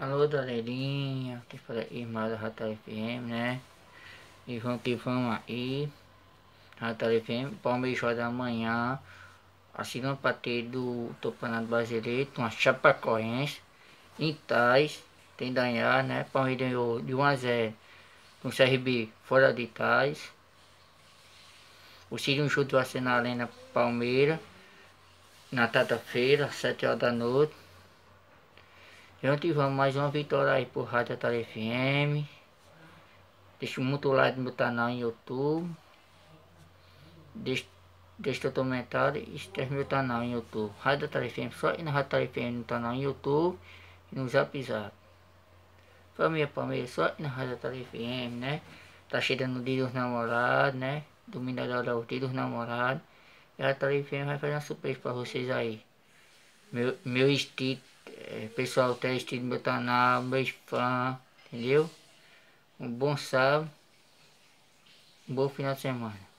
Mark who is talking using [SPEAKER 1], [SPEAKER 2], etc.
[SPEAKER 1] Alô, galerinha, que fala irmã da Rata FM, né? E vamos que vamos aí. Rata FM, Palmeiras da manhã A segunda partida do Topanado Brasileiro, com a corrente, em Tais, tem ganhar né? Palmeiras ganhou de 1 a 0 com o CRB fora de Tais. O segundo jogo vai ser na Arena Palmeira, na quarta-feira, 7 horas da noite. E ontem vamos mais uma vitória aí por Rádio Atal FM. Deixa muito like no meu canal em YouTube. Deixa, deixa teu comentário e inscreve meu canal em YouTube. Rádio Atal FM, só ir na Rádio Atal FM no canal em YouTube e no Zap Zap. Família família, só ir na Rádio Atal FM, né? Tá chegando o dia dos namorados, né? Domingo agora é o dia dos namorados. E a Atal FM vai fazer uma surpresa pra vocês aí. Meu, meu estilo é, pessoal tá assistindo meu canal, beijo fã, entendeu? Um bom sábado, um bom final de semana.